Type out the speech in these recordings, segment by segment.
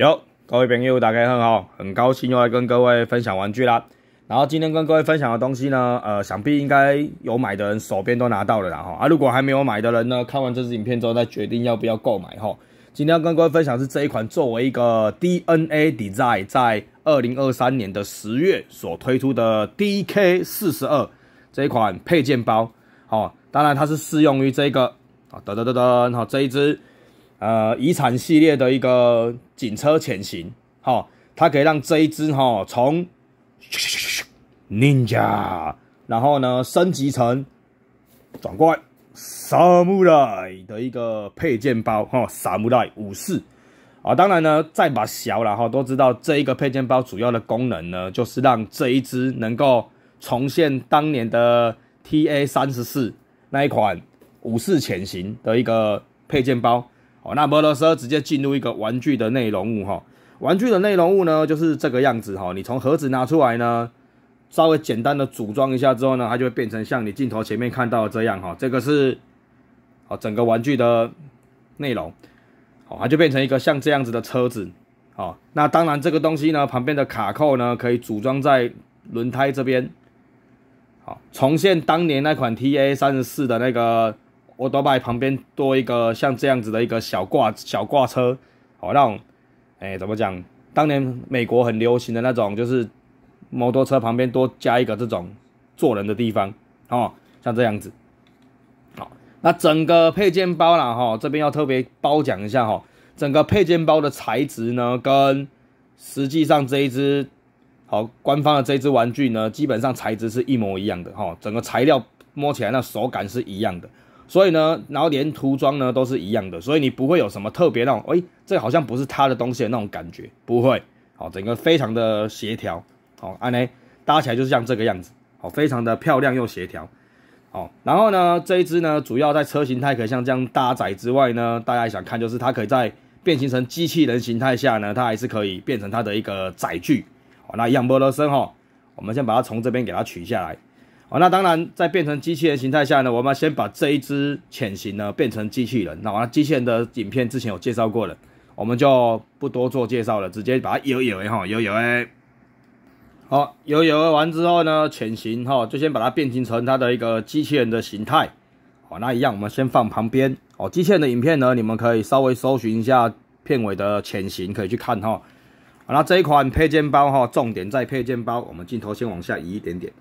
有各位朋友，大家好，很高兴又来跟各位分享玩具啦。然后今天跟各位分享的东西呢，呃，想必应该有买的人手边都拿到了啦哈。啊，如果还没有买的人呢，看完这支影片之后再决定要不要购买哈。今天要跟各位分享是这一款作为一个 DNA Design 在二零二三年的十月所推出的 DK 四十二这一款配件包哦。当然它是适用于这个啊，噔噔噔噔好，这一支。呃，遗产系列的一个警车潜行，哦，它可以让这一只哈从，Ninja，然后呢升级成，转过来 Samurai 的一个配件包哈，Samurai 武士啊，当然呢再把小了哈，都知道这一个配件包主要的功能呢，就是让这一只能够重现当年的 T A 三十四那一款武士潜行的一个配件包。哦，那摩托车直接进入一个玩具的内容物哈。玩具的内容物呢，就是这个样子哈。你从盒子拿出来呢，稍微简单的组装一下之后呢，它就会变成像你镜头前面看到的这样哈。这个是好整个玩具的内容，哦，它就变成一个像这样子的车子。哦，那当然这个东西呢，旁边的卡扣呢，可以组装在轮胎这边，好，重现当年那款 T A 三十四的那个。我都摆旁边多一个像这样子的一个小挂小挂车，好让，哎，怎么讲？当年美国很流行的那种，就是摩托车旁边多加一个这种坐人的地方，哦，像这样子。好，那整个配件包啦，哈，这边要特别褒奖一下哈，整个配件包的材质呢，跟实际上这一只好官方的这只玩具呢，基本上材质是一模一样的哈，整个材料摸起来那手感是一样的。所以呢，然后连涂装呢都是一样的，所以你不会有什么特别那种，哎，这好像不是它的东西的那种感觉，不会，好，整个非常的协调，好，安呢搭起来就是像这个样子，好，非常的漂亮又协调，好，然后呢这一只呢主要在车形态可以像这样搭载之外呢，大家想看就是它可以在变形成机器人形态下呢，它还是可以变成它的一个载具，好，那一样波的森哈，我们先把它从这边给它取下来。哦，那当然，在变成机器人形态下呢，我们先把这一只潜行呢变成机器人。那完了，机器人的影片之前有介绍过了，我们就不多做介绍了，直接把它游游哎哈，游游哎，好，游游完之后呢，潜行哈，就先把它变形成它的一个机器人的形态。哦，那一样，我们先放旁边。哦，机器人的影片呢，你们可以稍微搜寻一下片尾的潜行，可以去看哈。好，后这一款配件包哈，重点在配件包，我们镜头先往下移一点点。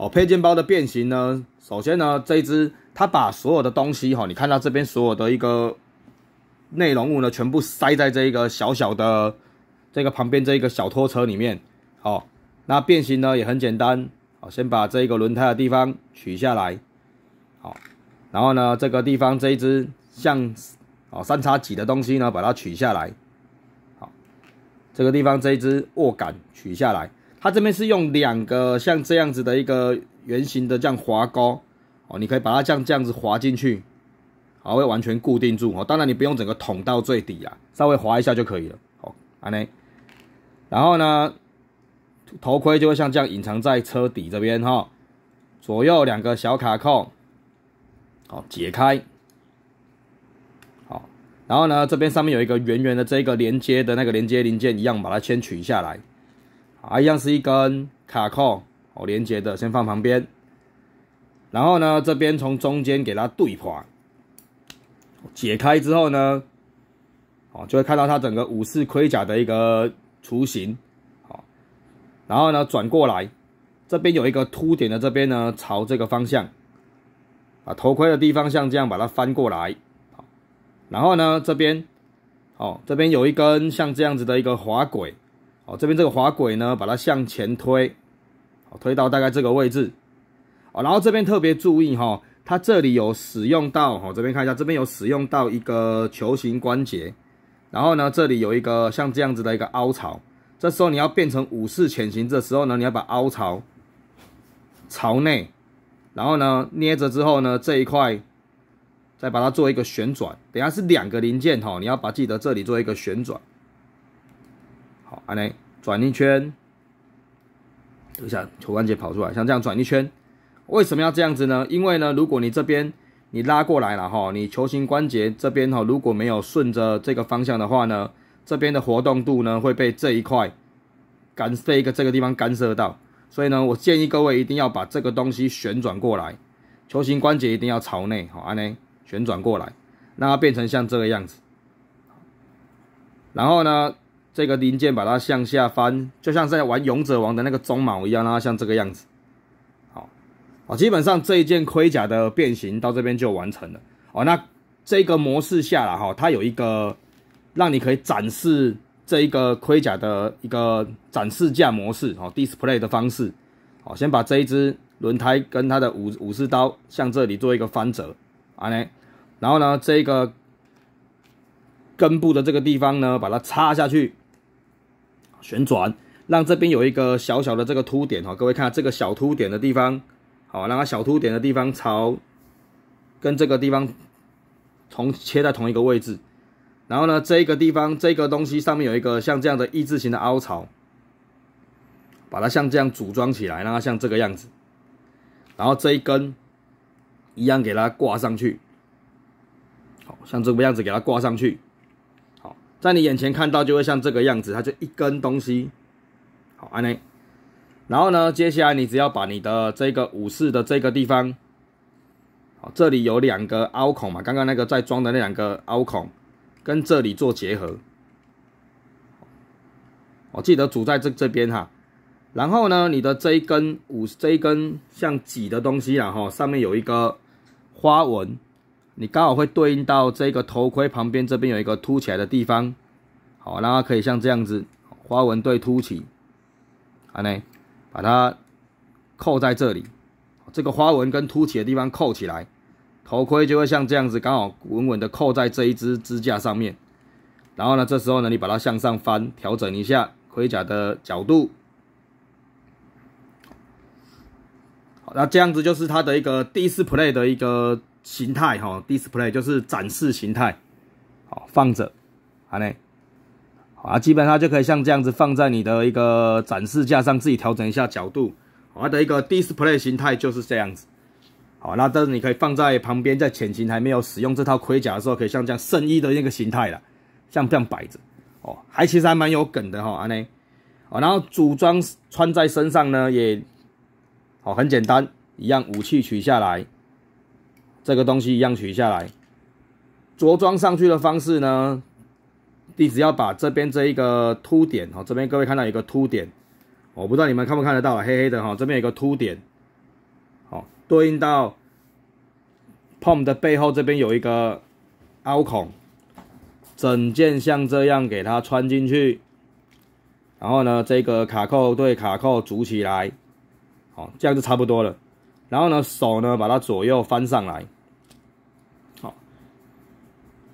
哦，配件包的变形呢？首先呢，这一只它把所有的东西哈，你看到这边所有的一个内容物呢，全部塞在这一个小小的这个旁边这一个小拖车里面。好，那变形呢也很简单。好，先把这一个轮胎的地方取下来。好，然后呢，这个地方这一只像哦三叉戟的东西呢，把它取下来。好，这个地方这一只握杆取下来。它这边是用两个像这样子的一个圆形的这样滑钩，哦，你可以把它这样这样子滑进去，好，会完全固定住哦。当然你不用整个捅到最底啊，稍微滑一下就可以了。哦，安内。然后呢，头盔就会像这样隐藏在车底这边哈，左右两个小卡扣，好解开。好，然后呢，这边上面有一个圆圆的这个连接的那个连接零件一样，把它先取下来。啊，一样是一根卡扣，哦，连接的，先放旁边。然后呢，这边从中间给它对环。解开之后呢，哦，就会看到它整个武士盔甲的一个雏形，好。然后呢，转过来，这边有一个凸点的这边呢，朝这个方向，把头盔的地方像这样把它翻过来，然后呢，这边，哦，这边有一根像这样子的一个滑轨。哦，这边这个滑轨呢，把它向前推，推到大概这个位置。啊，然后这边特别注意哈，它这里有使用到，哈，这边看一下，这边有使用到一个球形关节。然后呢，这里有一个像这样子的一个凹槽，这时候你要变成武士潜行这时候呢，你要把凹槽朝内，然后呢，捏着之后呢，这一块再把它做一个旋转。等下是两个零件哈，你要把记得这里做一个旋转。好，安内转一圈，等一下球关节跑出来，像这样转一圈。为什么要这样子呢？因为呢，如果你这边你拉过来了哈，你球形关节这边哈如果没有顺着这个方向的话呢，这边的活动度呢会被这一块干被一个这个地方干涉到。所以呢，我建议各位一定要把这个东西旋转过来，球形关节一定要朝内。好，安内旋转过来，让它变成像这个样子。然后呢？这个零件把它向下翻，就像在玩勇者王的那个鬃毛一样，让它像这个样子。好，啊，基本上这一件盔甲的变形到这边就完成了。哦，那这个模式下来哈，它有一个让你可以展示这一个盔甲的一个展示架模式哦，display 的方式。哦，先把这一只轮胎跟它的武武士刀向这里做一个翻折啊呢，然后呢，这个根部的这个地方呢，把它插下去。旋转，让这边有一个小小的这个凸点哈，各位看这个小凸点的地方，好，让它小凸点的地方朝跟这个地方同切在同一个位置。然后呢，这一个地方这个东西上面有一个像这样的“一”字形的凹槽，把它像这样组装起来，让它像这个样子。然后这一根一样给它挂上去，好像这个样子给它挂上去。在你眼前看到就会像这个样子，它就一根东西，好安内。然后呢，接下来你只要把你的这个武士的这个地方，好，这里有两个凹孔嘛，刚刚那个在装的那两个凹孔，跟这里做结合。我记得主在这这边哈。然后呢，你的这一根五，这一根像几的东西然后上面有一个花纹。你刚好会对应到这个头盔旁边这边有一个凸起来的地方，好，让它可以像这样子，花纹对凸起，好呢，把它扣在这里，这个花纹跟凸起的地方扣起来，头盔就会像这样子，刚好稳稳的扣在这一支支架上面。然后呢，这时候呢，你把它向上翻，调整一下盔甲的角度，好，那这样子就是它的一个第一次 play 的一个。形态哈，display 就是展示形态，好放着，安呢，啊基本上就可以像这样子放在你的一个展示架上，自己调整一下角度，它的一个 display 形态就是这样子，好，那但是你可以放在旁边，在潜行还没有使用这套盔甲的时候，可以像这样圣衣的那个形态了，像这样摆着，哦，还其实还蛮有梗的哈，安呢，啊然后组装穿在身上呢也，好很简单，一样武器取下来。这个东西一样取下来，着装上去的方式呢？你只要把这边这一个凸点，哦，这边各位看到有个凸点，我不知道你们看不看得到啊，黑黑的哈，这边有一个凸点，好，对应到 p o m 的背后这边有一个凹孔，整件像这样给它穿进去，然后呢，这个卡扣对卡扣组起来，好，这样就差不多了。然后呢，手呢把它左右翻上来，好，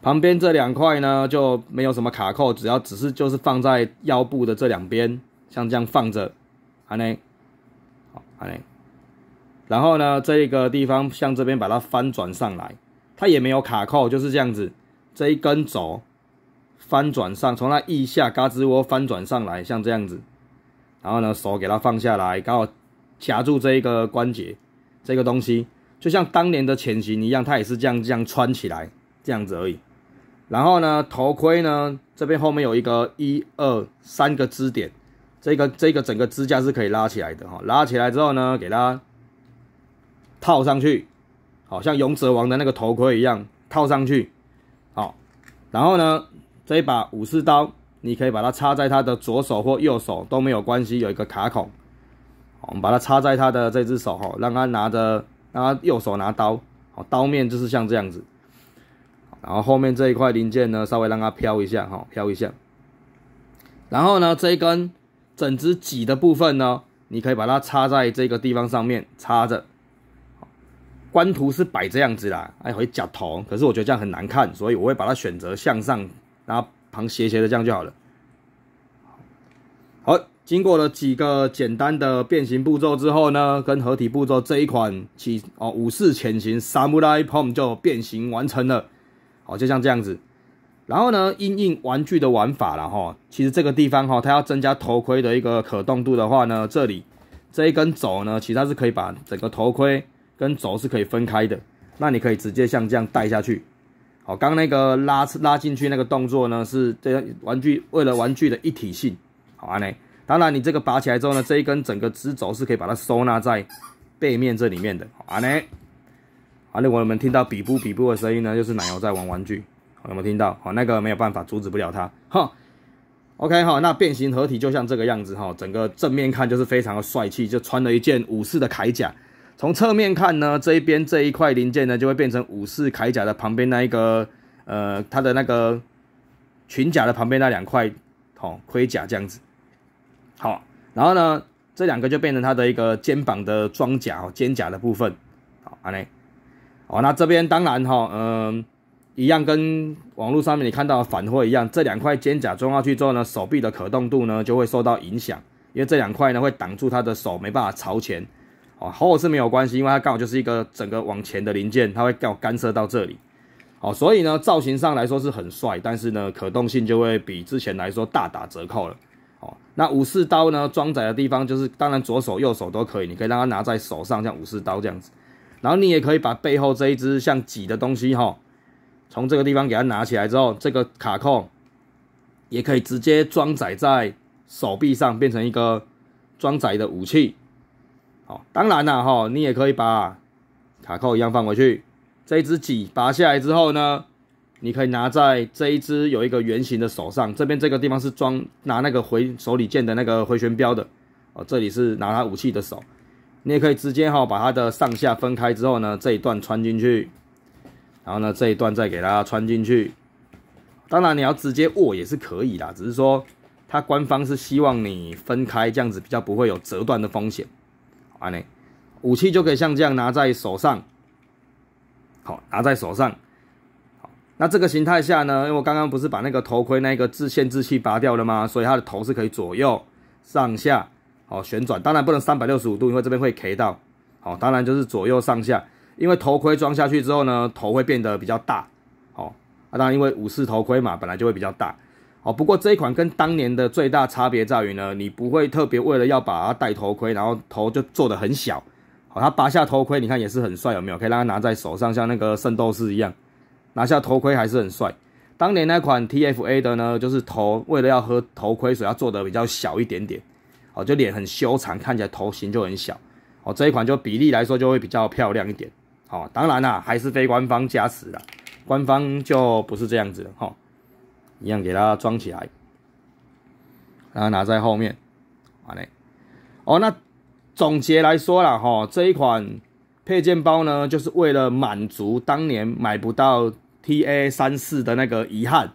旁边这两块呢就没有什么卡扣，只要只是就是放在腰部的这两边，像这样放着，安内，好，安内，然后呢，这个地方像这边把它翻转上来，它也没有卡扣，就是这样子，这一根轴翻转上，从它腋下嘎吱窝翻转上来，像这样子。然后呢，手给它放下来，刚好夹住这一个关节。这个东西就像当年的潜行一样，它也是这样这样穿起来这样子而已。然后呢，头盔呢这边后面有一个一二三个支点，这个这个整个支架是可以拉起来的哈。拉起来之后呢，给它套上去，好像勇者王的那个头盔一样套上去。好，然后呢这一把武士刀，你可以把它插在它的左手或右手都没有关系，有一个卡孔。我们把它插在他的这只手哈，让他拿着，让他右手拿刀，好，刀面就是像这样子。然后后面这一块零件呢，稍微让它飘一下哈，飘一下。然后呢，这一根整只脊的部分呢，你可以把它插在这个地方上面插着。官图是摆这样子的，哎，会夹头，可是我觉得这样很难看，所以我会把它选择向上，然后旁斜斜的这样就好了。好。经过了几个简单的变形步骤之后呢，跟合体步骤这一款起哦武士潜行 Samurai Pump 就变形完成了，好就像这样子。然后呢，因应玩具的玩法了哈，其实这个地方哈，它要增加头盔的一个可动度的话呢，这里这一根轴呢，其实它是可以把整个头盔跟轴是可以分开的。那你可以直接像这样带下去。好，刚那个拉拉进去那个动作呢，是这玩具为了玩具的一体性，好安内。当然，你这个拔起来之后呢，这一根整个支轴是可以把它收纳在背面这里面的。好呢，好那我们听到比布比布的声音呢，就是奶油在玩玩具。有没有听到？好，那个没有办法阻止不了它。哈，OK，哈，那变形合体就像这个样子哈，整个正面看就是非常的帅气，就穿了一件武士的铠甲。从侧面看呢，这一边这一块零件呢，就会变成武士铠甲的旁边那一个呃，它的那个裙甲的旁边那两块哦，盔甲这样子。好，然后呢，这两个就变成他的一个肩膀的装甲，肩甲的部分。好，安内。哦，那这边当然哈，呃，一样跟网络上面你看到的反货一样，这两块肩甲装上去之后呢，手臂的可动度呢就会受到影响，因为这两块呢会挡住他的手，没办法朝前。哦，后是没有关系，因为它刚好就是一个整个往前的零件，它会干干涉到这里。哦，所以呢，造型上来说是很帅，但是呢，可动性就会比之前来说大打折扣了。哦，那武士刀呢？装载的地方就是，当然左手右手都可以，你可以让它拿在手上，像武士刀这样子。然后你也可以把背后这一只像戟的东西哈，从这个地方给它拿起来之后，这个卡扣也可以直接装载在手臂上，变成一个装载的武器。哦，当然啦，哈，你也可以把卡扣一样放回去，这一只戟拔下来之后呢？你可以拿在这一只有一个圆形的手上，这边这个地方是装拿那个回手里剑的那个回旋镖的哦，这里是拿它武器的手。你也可以直接哈把它的上下分开之后呢，这一段穿进去，然后呢这一段再给它穿进去。当然你要直接握也是可以的，只是说它官方是希望你分开这样子比较不会有折断的风险。好，安内武器就可以像这样拿在手上，好拿在手上。那这个形态下呢？因为我刚刚不是把那个头盔那个自限制器拔掉了吗？所以它的头是可以左右、上下哦旋转，当然不能三百六十五度，因为这边会 K 到哦。当然就是左右上下，因为头盔装下去之后呢，头会变得比较大哦。啊，当然因为武士头盔嘛，本来就会比较大哦。不过这一款跟当年的最大差别在于呢，你不会特别为了要把它戴头盔，然后头就做的很小。好，它拔下头盔，你看也是很帅，有没有？可以让它拿在手上，像那个圣斗士一样。拿下头盔还是很帅。当年那款 TFA 的呢，就是头为了要喝头盔，所以要做的比较小一点点，哦，就脸很修长，看起来头型就很小。哦，这一款就比例来说就会比较漂亮一点。哦，当然啦，还是非官方加持的，官方就不是这样子的哈。一样给它装起来，然后拿在后面，完嘞。哦，那总结来说了哈，这一款配件包呢，就是为了满足当年买不到。T A 三四的那个遗憾，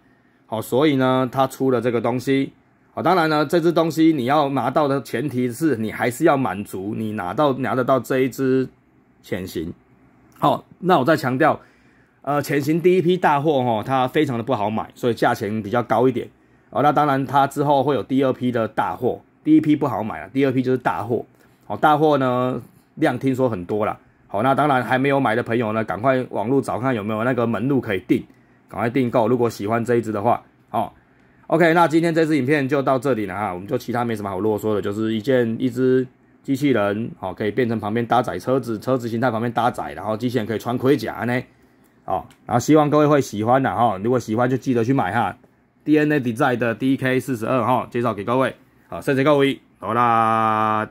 好，所以呢，他出了这个东西，好，当然呢，这只东西你要拿到的前提是你还是要满足你拿到拿得到这一只潜行，好，那我再强调，呃，潜行第一批大货哈，它非常的不好买，所以价钱比较高一点，哦，那当然它之后会有第二批的大货，第一批不好买了，第二批就是大货，好，大货呢量听说很多了。好，那当然还没有买的朋友呢，赶快网路找看有没有那个门路可以订，赶快订购。如果喜欢这一只的话，好，OK，那今天这支影片就到这里了哈，我们就其他没什么好啰嗦的，就是一件一只机器人，好，可以变成旁边搭载车子，车子形态旁边搭载，然后机器人可以穿盔甲呢，好，然后希望各位会喜欢的哈，如果喜欢就记得去买哈，DNA Design 的 DK 四十二号介绍给各位，好，谢谢各位，好啦。